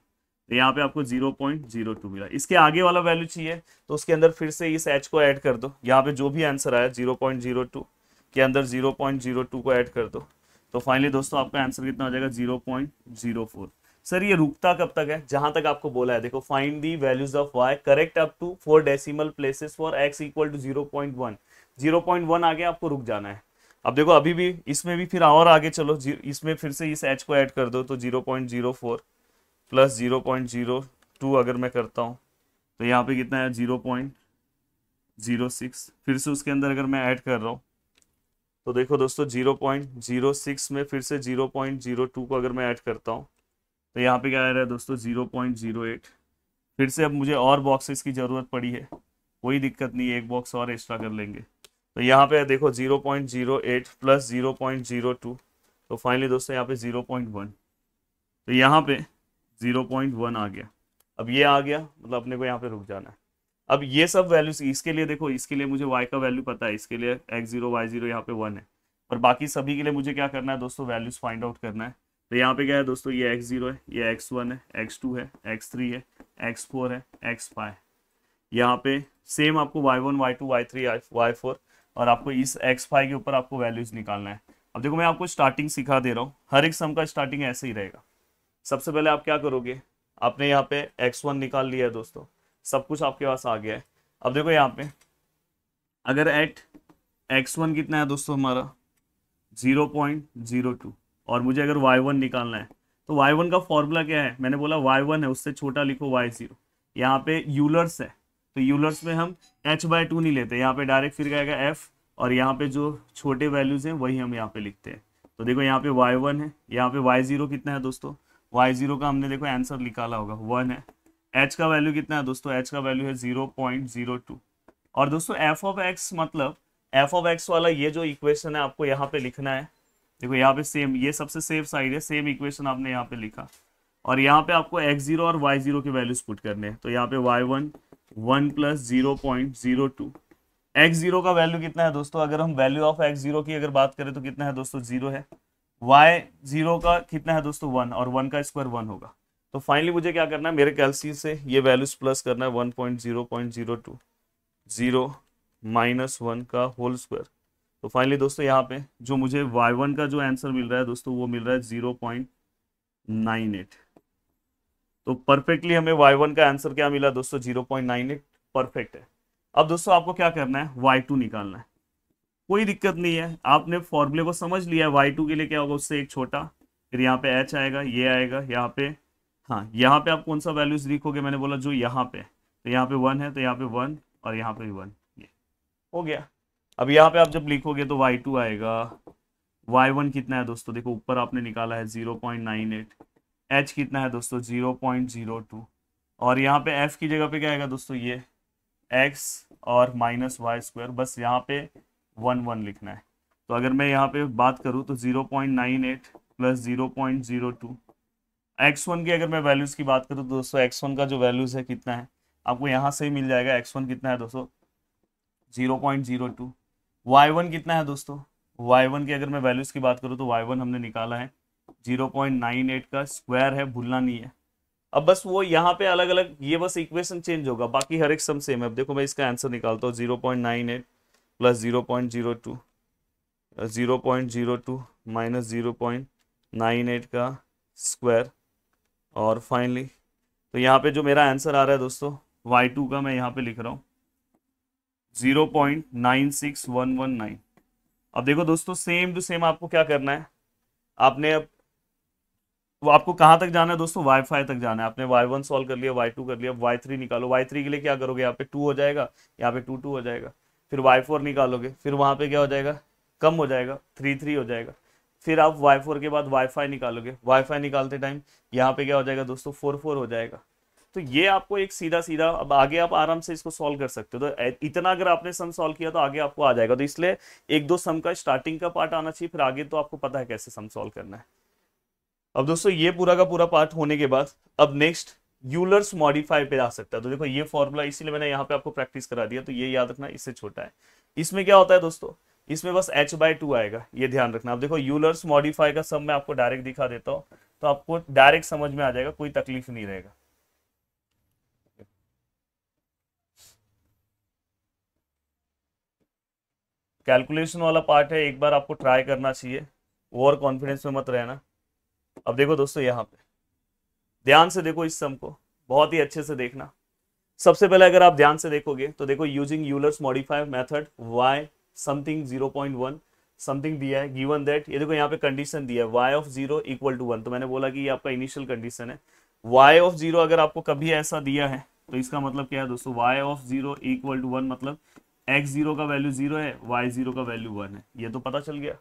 तो यहाँ पे आपको जीरो पॉइंट जीरो टू मिला इसके आगे वाला वैल्यू चाहिए तो उसके अंदर फिर से इस एच को ऐड कर दो यहाँ पे जो भी आंसर आया जीरो पॉइंट जीरो टू के अंदर जीरो पॉइंट जीरो टू को ऐड कर दो तो फाइनली दोस्तों आपका आंसर कितना हो जाएगा zero point zero four sir ये रुकता कब तक है जहां तक आपको बोला है देखो find the values of y correct up to four decimal places for x equal to zero point one zero point one आगे आपको रुक जाना है अब देखो अभी भी इसमें भी फिर और आगे चलो इसमें फिर से इस एच को ऐड कर दो तो zero point zero four plus zero point zero two अगर मैं करता हूँ तो यहाँ पे कितना है जीरो पॉइंट जीरो सिक्स फिर से उसके अंदर अगर मैं ऐड कर रहा हूँ तो देखो दोस्तों जीरो पॉइंट जीरो सिक्स में फिर से जीरो पॉइंट जीरो टू को अगर मैं ऐड करता हूँ तो यहाँ पे क्या आ रहा है दोस्तों जीरो पॉइंट जीरो एट फिर से अब मुझे और बॉक्सेस की ज़रूरत पड़ी है कोई दिक्कत नहीं एक बॉक्स और एक्स्ट्रा कर लेंगे तो यहाँ पे देखो zero point zero eight plus zero point zero two तो फाइनली दोस्तों यहाँ पे जीरो पॉइंट वन तो यहाँ पे जीरो पॉइंट वन आ गया अब ये आ गया मतलब अपने को यहाँ पे रुक जाना है अब ये सब वैल्यूज इसके लिए देखो इसके लिए मुझे वाई का वैल्यू पता है इसके लिए एक्स जीरो वाई जीरो यहाँ पे वन है और बाकी सभी के लिए मुझे क्या करना है दोस्तों वैल्यूज फाइंड आउट करना है तो यहाँ पे क्या है दोस्तों ये एक्स जीरो है ये एक्स वन है एक्स टू है एक्स थ्री है एक्स फोर है एक्स फाइव यहाँ पे सेम आपको y one y two y three y four और आपको इस एक्स फाइव के ऊपर आपको वैल्यूज निकालना है अब देखो मैं आपको स्टार्टिंग सिखा दे रहा हूँ हर एक सम का स्टार्टिंग ऐसे ही रहेगा सबसे पहले आप क्या करोगे आपने यहाँ पे एक्स वन निकाल लिया है दोस्तों सब कुछ आपके पास आ गया है अब देखो यहाँ पे अगर एट एक्स वन कितना है दोस्तों हमारा जीरो पॉइंट जीरो टू और मुझे अगर वाई वन निकालना है तो वाई वन का फॉर्मूला क्या है मैंने बोला वाई वन है उससे छोटा लिखो वाई जीरो यहाँ पे यूलर्स है तो यूलर्स में हम एच बाय टू नहीं लेते यहाँ पे डायरेक्ट फिर गएगा एफ और यहाँ पे जो छोटे वैल्यूज हैं वही हम यहाँ पे लिखते हैं तो देखो यहाँ पे वाई वन है यहाँ पे वाई जीरो कितना है दोस्तों वाई जीरो का हमने देखो आंसर निकाला होगा वन है एच का वैल्यू कितना है दोस्तों एच का वैल्यू है जीरो पॉइंट जीरो टू और दोस्तों एफ ऑफ एक्स मतलब एफ ऑफ एक्स वाला ये जो इक्वेशन है आपको यहाँ पे लिखना है देखो यहाँ पे सेम ये सबसे सेफ साइड है सेम इक्वेशन आपने यहाँ पे लिखा और यहाँ पे आपको एक्स जीरो और वाई जीरो के वैल्यूज पुट करने हैं तो यहाँ पे y one one plus zero point zero two x zero का वैल्यू कितना है दोस्तों अगर हम वैल्यू ऑफ एक्स जीरो की अगर बात करें तो कितना है दोस्तों जीरो है वाई जीरो का कितना है दोस्तों वन और वन का स्क्वायर वन होगा तो फाइनली मुझे क्या करना है मेरे कैलसी से ये वैल्यूज प्लस करना है one point zero point zero two zero minus one का होल स्क्वायर तो फाइनली दोस्तों यहाँ पे जो मुझे y1 का जो आंसर मिल रहा है दोस्तों वो मिल रहा है जीरो पॉइंट नाइन एट तो परफेक्टली हमें y1 का आंसर क्या मिला दोस्तों zero point nine eight perfect है अब दोस्तों आपको क्या करना है y2 निकालना है कोई दिक्कत नहीं है आपने फॉर्मूले को समझ लिया है y2 के लिए क्या होगा उससे एक छोटा फिर यहाँ पे h आएगा ये आएगा यहाँ पे हाँ यहाँ पे आप कौन सा वैल्यूज लिखोगे मैंने बोला जो यहाँ पे तो यहाँ पे वन है तो यहाँ पे वन तो और यहाँ पे भी वन ये हो गया अब यहाँ पे आप जब लिखोगे तो वाई टू आएगा वाई वन कितना है दोस्तों देखो ऊपर आपने निकाला है zero point nine eight h कितना है दोस्तों जीरो पॉइंट जीरो टू और यहाँ पे एफ की जगह पे क्या आएगा दोस्तों ये एक्स और माइनस वाई स्क्वायर बस यहाँ पे वन वन लिखना है तो अगर मैं यहाँ पे बात करूँ तो zero point nine eight plus zero point zero two x one की अगर मैं वैल्यूज़ की बात करूँ तो दोस्तों एक्स वन का जो वैल्यूज़ है कितना है आपको यहाँ से ही मिल जाएगा एक्स वन कितना है दोस्तों zero point zero two y one कितना है दोस्तों वाई वन की अगर मैं वैल्यूज की बात करूँ तो वाई वन हमने निकाला है जीरो पॉइंट नाइन एट का स्क्वायर है भूलना नहीं है अब बस वो यहाँ पे अलग अलग ये बस इक्वेशन चेंज होगा बाकी हर एक सम सेम है अब देखो मैं इसका आंसर निकालता हूँ zero point nine eight plus zero point zero two zero point zero two minus zero point nine eight का स्क्वायर और फाइनली तो यहाँ पे जो मेरा आंसर आ रहा है दोस्तों वाई टू का मैं यहाँ पे लिख रहा हूँ zero point nine six one one nine अब देखो दोस्तों सेम टू सेम आपको क्या करना है आपने अब वो आपको कहाँ तक जाना है दोस्तों वाई वाईफाई तक जाना है आपने वाई वन सॉल्व कर लिया वाई टू कर लिया अब वाई थ्री निकालो वाई थ्री के लिए क्या करोगे यहाँ पे टू हो जाएगा यहाँ पे टू टू हो जाएगा फिर वाई फोर निकालोगे फिर वहाँ पे क्या हो जाएगा कम हो जाएगा थ्री थ्री हो जाएगा फिर आप वाई फोर के बाद वाई फाई निकालोगे वाई फाई निकालते टाइम यहाँ पे क्या हो जाएगा दोस्तों फोर फोर हो जाएगा तो ये आपको एक सीधा सीधा अब आगे आप आराम से इसको सॉल्व कर सकते हो तो इतना अगर आपने सम सॉल्व किया तो आगे आपको आ जाएगा तो इसलिए एक दो सम का स्टार्टिंग का पार्ट आना चाहिए फिर आगे तो आपको पता है कैसे सम सॉल्व करना है अब दोस्तों ये पूरा का पूरा पार्ट होने के बाद अब नेक्स्ट यूलर्स मॉडिफाई पे जा सकता है तो देखो ये फॉर्मूला इसीलिए मैंने यहाँ पे आपको प्रैक्टिस करा दिया तो ये याद रखना इससे छोटा है इसमें क्या होता है दोस्तों इसमें बस एच बाय टू आएगा ये ध्यान रखना आप देखो यूलर्स मॉडिफाई का सब मैं आपको डायरेक्ट दिखा देता हूँ तो आपको डायरेक्ट समझ में आ जाएगा कोई तकलीफ नहीं रहेगा कैलकुलेशन वाला पार्ट है एक बार आपको ट्राई करना चाहिए ओवर कॉन्फिडेंस में मत रहना अब देखो दोस्तों यहाँ पे ध्यान से देखो इस सम को बहुत ही अच्छे से देखना सबसे पहले अगर आप ध्यान से देखोगे तो देखो using Euler's modify method y something zero point one something दिया है गिवन दैट ये देखो यहाँ पे कंडीशन दिया है y of zero equal to one तो मैंने बोला कि ये आपका इनिशियल कंडीशन है वाई ऑफ जीरो अगर आपको कभी ऐसा दिया है तो इसका मतलब क्या है दोस्तों y of zero equal to one मतलब एक्स जीरो का वैल्यू जीरो है वाई जीरो का वैल्यू वन है ये तो पता चल गया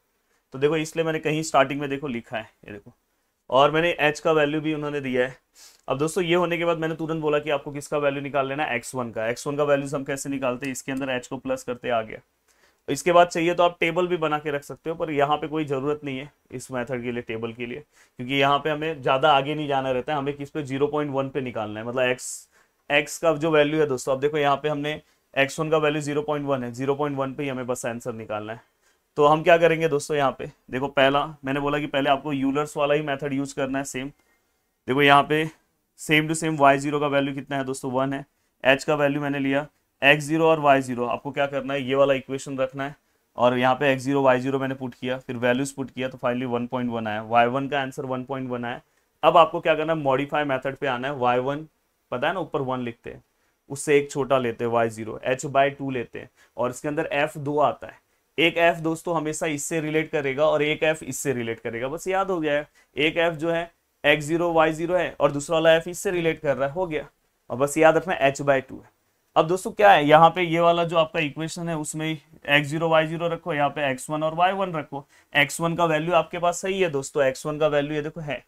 तो देखो इसलिए मैंने कहीं स्टार्टिंग में देखो लिखा है ये देखो और मैंने एच का वैल्यू भी उन्होंने दिया है अब दोस्तों ये होने के बाद मैंने तुरंत बोला कि आपको किसका वैल्यू निकाल लेना एक्स वन का एक्स वन का वैल्यू हम कैसे निकालते हैं इसके अंदर एच को प्लस करते आ गया इसके बाद चाहिए तो आप टेबल भी बना के रख सकते हो पर यहाँ पे कोई ज़रूरत नहीं है इस मेथड के लिए टेबल के लिए क्योंकि यहाँ पे हमें ज़्यादा आगे नहीं जाना रहता है हमें किस पे जीरो पॉइंट वन पे निकालना है मतलब एक्स एक्स का जो वैल्यू है दोस्तों अब देखो यहाँ पे हमने एक्स वन का वैल्यू जीरो पॉइंट वन है जीरो पॉइंट वन पे ही हमें बस आंसर निकालना है तो हम क्या करेंगे दोस्तों यहाँ पे देखो पहला मैंने बोला कि पहले आपको यूलर्स वाला ही मेथड यूज करना है सेम देखो यहाँ पे same to same y zero का वैल्यू कितना है दोस्तों वन है एच का वैल्यू मैंने लिया एक्स जीरो और वाई जीरो आपको क्या करना है ये वाला इक्वेशन रखना है और यहाँ पे एक्स जीरो वाई जीरो मैंने पुट किया फिर वैल्यूज पुट किया तो फाइनली वन पॉइंट वन आया वाई वन का आंसर वन पॉइंट वन आया अब आपको क्या करना है मॉडिफाई मेथड पे आना है वाई वन पता है ना ऊपर वन लिखते हैं उससे एक छोटा लेते हैं y zero h by two लेते हैं और इसके अंदर एफ दो आता है एक एफ दोस्तों हमेशा इससे रिलेट करेगा और एक एफ इससे रिलेट करेगा बस याद हो गया है एक एफ जो है एक्स जीरो वाई जीरो है और दूसरा वाला एफ इससे रिलेट कर रहा है हो गया और बस याद रखना एच बाय टू है अब दोस्तों क्या है यहाँ पे ये वाला जो आपका इक्वेशन है उसमें एक्स जीरो वाई जीरो रखो यहाँ पे एक्स वन और वाई वन रखो एक्स वन का वैल्यू आपके पास सही है दोस्तों एक्स वन का वैल्यू ये देखो है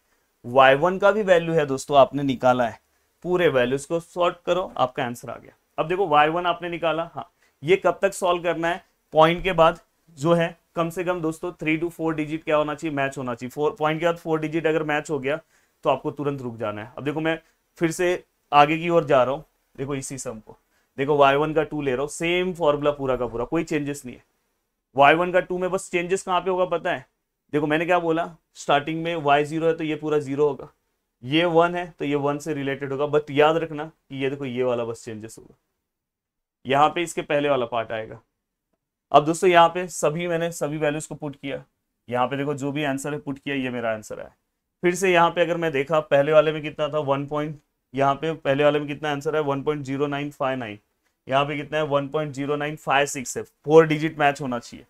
वाई वन का भी वैल्यू है दोस्तों आपने निकाला है पूरे वैल्यूज को सॉर्ट करो आपका आंसर आ गया अब देखो वाई वन आपने निकाला हाँ ये कब तक सॉल्व करना है पॉइंट के बाद जो है कम से कम दोस्तों थ्री टू फोर डिजिट क्या होना चाहिए मैच होना चाहिए फोर पॉइंट के बाद फोर डिजिट अगर मैच हो गया तो आपको तुरंत रुक जाना है अब देखो मैं फिर से आगे की ओर जा रहा हूँ देखो इसी सम को देखो y1 का टू ले रहा हूँ सेम फॉर्मूला पूरा का पूरा कोई चेंजेस नहीं है y1 का टू में बस चेंजेस कहाँ पे होगा पता है देखो मैंने क्या बोला स्टार्टिंग में y0 है तो ये पूरा जीरो होगा ये वन है तो ये वन से रिलेटेड होगा बट याद रखना कि ये देखो ये वाला बस चेंजेस होगा यहाँ पे इसके पहले वाला पार्ट आएगा अब दोस्तों यहाँ पे सभी मैंने सभी वैल्यूज को पुट किया यहाँ पे देखो जो भी आंसर है पुट किया ये मेरा आंसर है फिर से यहाँ पे अगर मैं देखा पहले वाले में कितना था वन पॉइंट यहाँ पे पहले वाले में कितना आंसर है one point zero nine five nine यहाँ पे कितना है one point zero nine five six है फोर डिजिट मैच होना चाहिए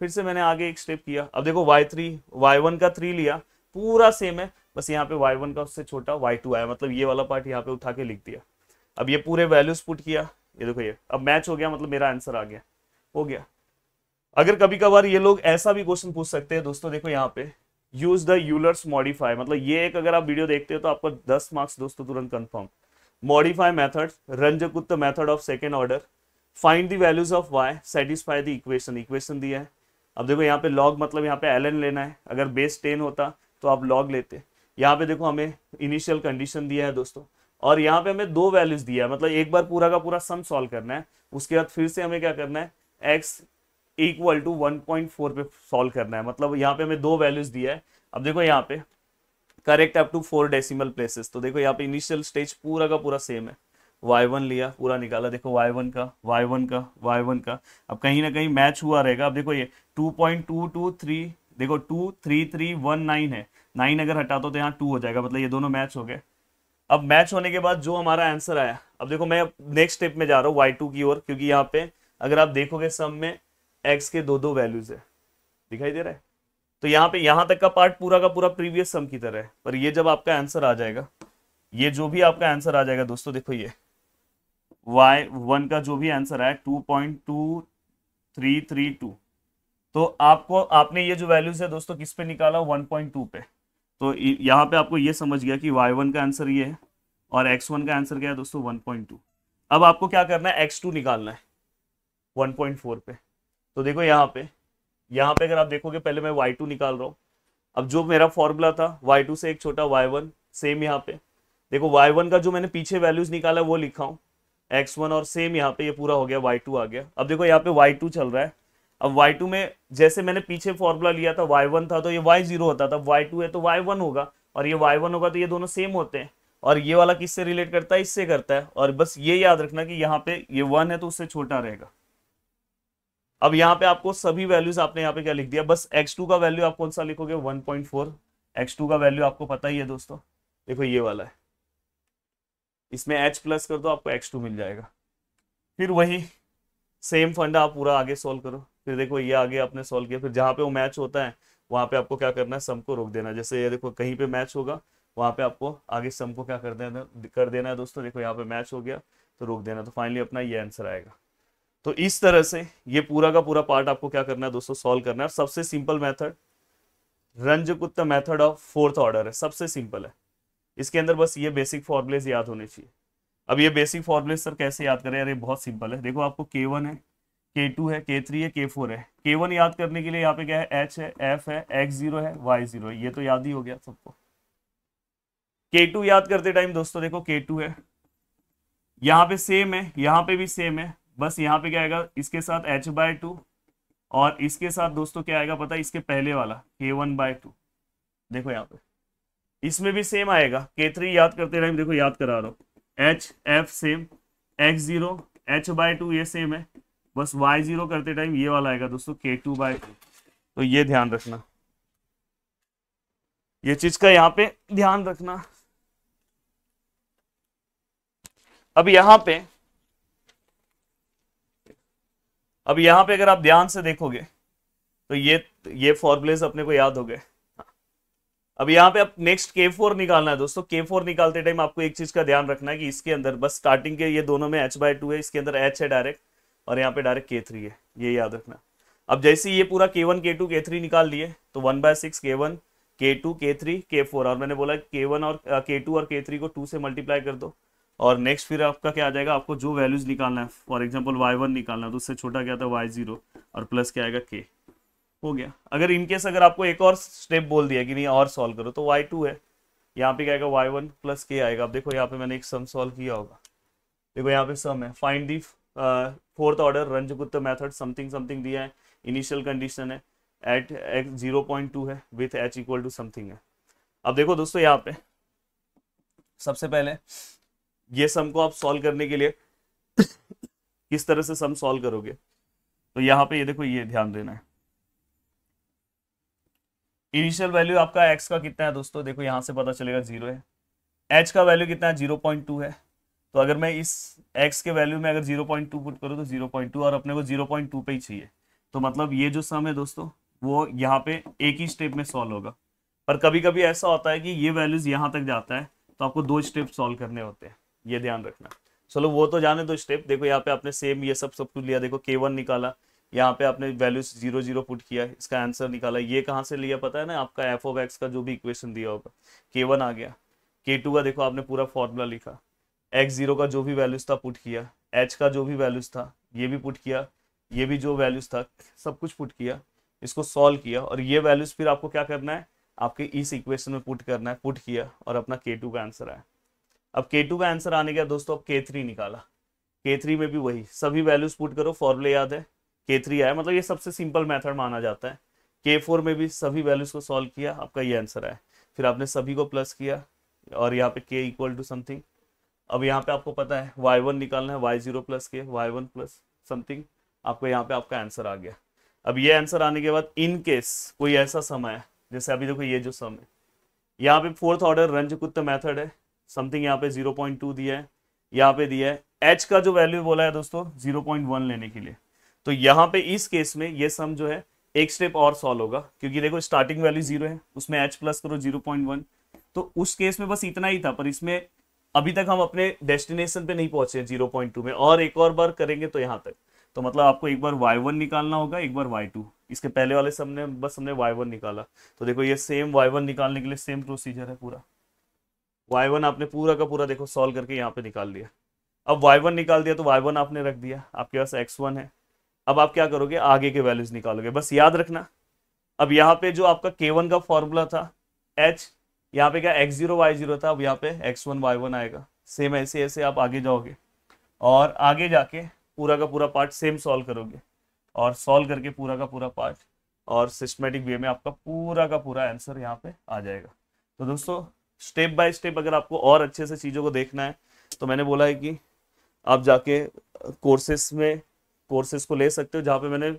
फिर से मैंने आगे एक स्टेप किया अब देखो वाई थ्री वाई वन का थ्री लिया पूरा सेम है बस यहाँ पे वाई वन का उससे छोटा वाई टू आया मतलब ये वाला पार्ट यहाँ पे उठा के लिख दिया अब ये पूरे वैल्यूज पुट किया ये देखो ये अब मैच हो गया मतलब मेरा आंसर आ गया हो गया अगर कभी कभार ये लोग ऐसा भी क्वेश्चन पूछ सकते हैं दोस्तों देखो यहाँ पे यूज द यूलर्स मॉडिफाई मतलब ये एक अगर आप वीडियो देखते हो तो आपको दस मार्क्स दोस्तों तुरंत confirm modify method Runge Kutta method of second order find the values of y satisfy the equation equation दिया है अब देखो यहाँ पे लॉग मतलब यहाँ पे एल लेना है अगर बेस टेन होता तो आप लॉग लेते हैं यहाँ पे देखो हमें इनिशियल कंडीशन दिया है दोस्तों और यहाँ पे हमें दो वैल्यूज दिया है मतलब एक बार पूरा का पूरा सम सॉल्व करना है उसके बाद फिर से हमें क्या करना है x equal to one point four पे सॉल्व करना है मतलब यहाँ पे हमें दो वैल्यूज दिया है अब देखो यहाँ पे correct up to four decimal places तो देखो यहाँ पे इनिशियल स्टेज पूरा का पूरा सेम है वाई वन लिया पूरा निकाला देखो वाई वन का वाई वन का वाई वन का अब कहीं ना कहीं मैच हुआ रहेगा अब देखो ये two point two two three देखो two three three one nine है नाइन अगर हटा दो तो यहाँ टू हो जाएगा मतलब ये दोनों मैच हो गए अब मैच होने के बाद जो हमारा आंसर आया अब देखो मैं नेक्स्ट स्टेप में जा रहा हूँ वाई टू की ओर क्योंकि यहाँ पे अगर आप देखोगे सम में एक्स के दो दो वैल्यूज है दिखाई दे रहा है तो यहाँ पे यहाँ तक का पार्ट पूरा का पूरा प्रीवियस सम की तरह है पर ये जब आपका आंसर आ जाएगा ये जो भी आपका आंसर आ जाएगा दोस्तों देखो ये वाई वन का जो भी आंसर आया two point two three three two तो आपको आपने ये जो वैल्यूज है दोस्तों किस पे निकाला 1.2 पे तो यहाँ पे आपको ये समझ गया कि y1 का आंसर ये है और x1 का आंसर क्या है दोस्तों 1.2 अब आपको क्या करना है x2 निकालना है 1.4 पे तो देखो यहाँ पे यहाँ पे अगर आप देखोगे पहले मैं टू निकाल रहा हूँ अब जो मेरा फॉर्मूला था टू से एक छोटा वन सेम यहाँ पे देखो y1 का जो मैंने पीछे वैल्यूज निकाला वो लिखा हूँ x1 और सेम यहाँ पे ये पूरा हो गया y2 आ गया अब देखो यहाँ पे y2 चल रहा है अब y2 में जैसे मैंने पीछे फॉर्मूला लिया था y1 था तो ये y0 होता था y2 है तो y1 होगा और ये y1 होगा तो ये दोनों सेम होते हैं और ये वाला किससे रिलेट करता है इससे करता है और बस ये याद रखना कि यहाँ पे ये वन है तो उससे छोटा रहेगा अब यहाँ पे आपको सभी वैल्यूज आपने यहाँ पे क्या लिख दिया बस x2 का वैल्यू आप कौन सा लिखोगे 1.4 x2 का वैल्यू आपको पता ही है दोस्तों देखो ये वाला है इसमें h प्लस कर दो आपको x2 मिल जाएगा फिर वही सेम फंडा आप पूरा आगे सॉल्व करो फिर देखो ये आगे आपने सॉल्व किया फिर जहां पे वो मैच होता है वहां पे आपको क्या करना है सम को रोक देना है जैसे ये देखो कहीं पे मैच होगा वहां पे आपको आगे सम को क्या कर देना कर देना है दोस्तों देखो यहाँ पे मैच हो गया तो रोक देना तो फाइनली अपना ये आंसर आएगा तो इस तरह से ये पूरा का पूरा पार्ट आपको क्या करना है दोस्तों सॉल्व करना है सबसे simple method Runge Kutta method of fourth order है सबसे सिंपल है इसके अंदर बस ये बेसिक फॉर्मुलेज याद होने चाहिए अब ये बेसिक फॉर्मुलेज सर कैसे याद करें अरे बहुत सिंपल है देखो आपको के वन है के टू है के थ्री है के फोर है के वन याद करने के लिए यहाँ पे क्या है एच है एफ है एक्स जीरो है वाई जीरो है ये तो याद ही हो गया सबको के टू याद करते टाइम दोस्तों देखो के टू है यहाँ पे सेम है यहाँ पे भी सेम है बस यहाँ पे क्या आएगा इसके साथ एच बाय टू और इसके साथ दोस्तों क्या आएगा पता है इसके पहले वाला के वन बाय टू देखो यहाँ पे इसमें भी सेम आएगा के थ्री याद करते टाइम देखो याद करा रहा हूँ h f same x zero h by two ये सेम है बस वाई जीरो करते टाइम ये वाला आएगा दोस्तों के टू बाय टू तो ये ध्यान रखना ये चीज का यहाँ पे ध्यान रखना अब यहां पे अब यहां पे अगर आप ध्यान से देखोगे तो ये ये फॉर्मुलेज अपने को याद हो गए अब यहां पे अब नेक्स्ट के फोर निकालना है दोस्तों के फोर निकालते टाइम आपको एक चीज का ध्यान रखना है कि इसके अंदर बस स्टार्टिंग के ये दोनों में एच बाय टू है इसके अंदर एच है डायरेक्ट और यहाँ पे डायरेक्ट के थ्री है ये याद रखना अब जैसे ये पूरा के वन के टू के थ्री निकाल लिए तो वन बाय सिक्स के वन के टू के थ्री के फोर और मैंने बोला के वन और के टू और के थ्री को टू से मल्टीप्लाई कर दो और नेक्स्ट फिर आपका क्या आ जाएगा आपको जो वैल्यूज निकालना है फॉर एग्जाम्पल वाई वन निकालना है तो उससे छोटा क्या था वाई जीरो और प्लस क्या आएगा के हो गया अगर इनकेस अगर आपको एक और स्टेप बोल दिया कि नहीं और सॉल्व करो तो वाई टू है यहाँ पे क्या आएगा वाई वन प्लस के आएगा अब देखो यहाँ पे मैंने एक सम सॉल्व किया होगा देखो यहाँ पे सम है find the fourth order Runge Kutta method something something दिया है इनिशियल कंडीशन है at x zero point two है with h equal to something है अब देखो दोस्तों यहाँ पे सबसे पहले ये सम को आप सॉल्व करने के लिए किस तरह से सम सॉल्व करोगे तो यहाँ पे ये देखो ये ध्यान देना है इनिशियल वैल्यू आपका एक्स का कितना है दोस्तों देखो यहाँ से पता चलेगा जीरो है एच का वैल्यू कितना है जीरो पॉइंट टू है तो अगर मैं इस एक्स के वैल्यू में अगर जीरो पॉइंट टू पुट करूँ तो जीरो पॉइंट टू और अपने को जीरो पॉइंट टू पे ही चाहिए तो मतलब ये जो सम है दोस्तों वो यहाँ पे एक ही स्टेप में सॉल्व होगा पर कभी कभी ऐसा होता है कि ये वैल्यूज यहाँ तक जाता है तो आपको दो स्टेप सॉल्व करने होते हैं ये ध्यान रखना चलो वो तो जाने दो स्टेप देखो यहाँ पे आपने सेम ये सब सब कुछ लिया देखो के वन निकाला यहाँ पे आपने वैल्यूज जीरो जीरो पुट किया इसका आंसर निकाला ये कहाँ से लिया पता है ना आपका एफ ऑफ एक्स का जो भी इक्वेशन दिया होगा के वन आ गया के टू का देखो आपने पूरा फॉर्मूला लिखा एक्स जीरो का जो भी वैल्यूज था पुट किया एच का जो भी वैल्यूज था ये भी पुट किया ये भी जो वैल्यूज था सब कुछ पुट किया इसको सॉल्व किया और ये वैल्यूज फिर आपको क्या करना है आपके इस इक्वेशन में पुट करना है पुट किया और अपना के टू का आंसर आया अब के टू का आंसर आने गया दोस्तों अब के थ्री निकाला के थ्री में भी वही सभी वैल्यूज पुट करो फॉर्मुले याद है के थ्री आया मतलब ये सबसे सिंपल मेथड माना जाता है के फोर में भी सभी वैल्यूज को सॉल्व किया आपका ये आंसर आया फिर आपने सभी को प्लस किया और यहाँ पे के इक्वल टू समथिंग अब यहाँ पे आपको पता है वाई वन निकालना है y zero plus k y one plus something आपको यहाँ पे आपका आंसर आ गया अब ये आंसर आने के बाद इन केस कोई ऐसा समय है जैसे अभी देखो ये जो सम है यहाँ पे फोर्थ ऑर्डर रंजकुत्त मैथड है समथिंग यहाँ पे जीरो पॉइंट टू दिया है यहाँ पे दिया है एच का जो वैल्यू बोला है दोस्तों जीरो पॉइंट वन लेने के लिए तो यहाँ पे इस केस में ये सम जो है एक स्टेप और सॉल्व होगा क्योंकि देखो स्टार्टिंग वैल्यू जीरो है उसमें एच प्लस करो जीरो पॉइंट वन तो उस केस में बस इतना ही था पर इसमें अभी तक हम अपने डेस्टिनेशन पे नहीं पहुंचे जीरो पॉइंट टू में और एक और बार करेंगे तो यहां तक तो मतलब आपको एक बार वाई वन निकालना होगा एक बार वाई टू इसके पहले वाले सबने बस हमने वाई वन निकाला तो देखो ये सेम वाई वन निकालने के लिए सेम प्रोसीजर है पूरा वाई वन आपने पूरा का पूरा देखो सॉल्व करके यहाँ पे निकाल लिया अब वाई वन निकाल दिया तो वाई वन आपने रख दिया आपके पास एक्स वन है अब आप क्या करोगे आगे के वैल्यूज निकालोगे बस याद रखना अब यहाँ पे जो आपका के वन का फॉर्मूला था एच यहाँ पे क्या एक्स जीरो वाई जीरो था अब यहाँ पे एक्स वन वाई वन आएगा सेम ऐसे ऐसे आप आगे जाओगे और आगे जाके पूरा का पूरा पार्ट सेम सॉल्व करोगे और सॉल्व करके पूरा का पूरा पार्ट और सिस्टमेटिक वे में आपका पूरा का पूरा आंसर यहाँ पे आ जाएगा तो दोस्तों स्टेप बाय स्टेप अगर आपको और अच्छे से चीज़ों को देखना है तो मैंने बोला है कि आप जाके कोर्सेस में कोर्सेज को ले सकते हो जहाँ पे मैंने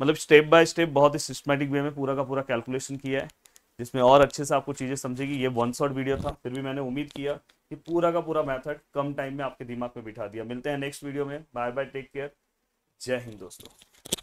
मतलब स्टेप बाय स्टेप बहुत ही सिस्टमेटिक वे में पूरा का पूरा कैलकुलेशन किया है जिसमें और अच्छे से आपको चीज़ें समझेगी ये वन शॉट वीडियो था फिर भी मैंने उम्मीद किया कि पूरा का पूरा मेथड कम टाइम में आपके दिमाग में बिठा दिया मिलते हैं नेक्स्ट वीडियो में बाय बाय टेक केयर जय हिंद दोस्तों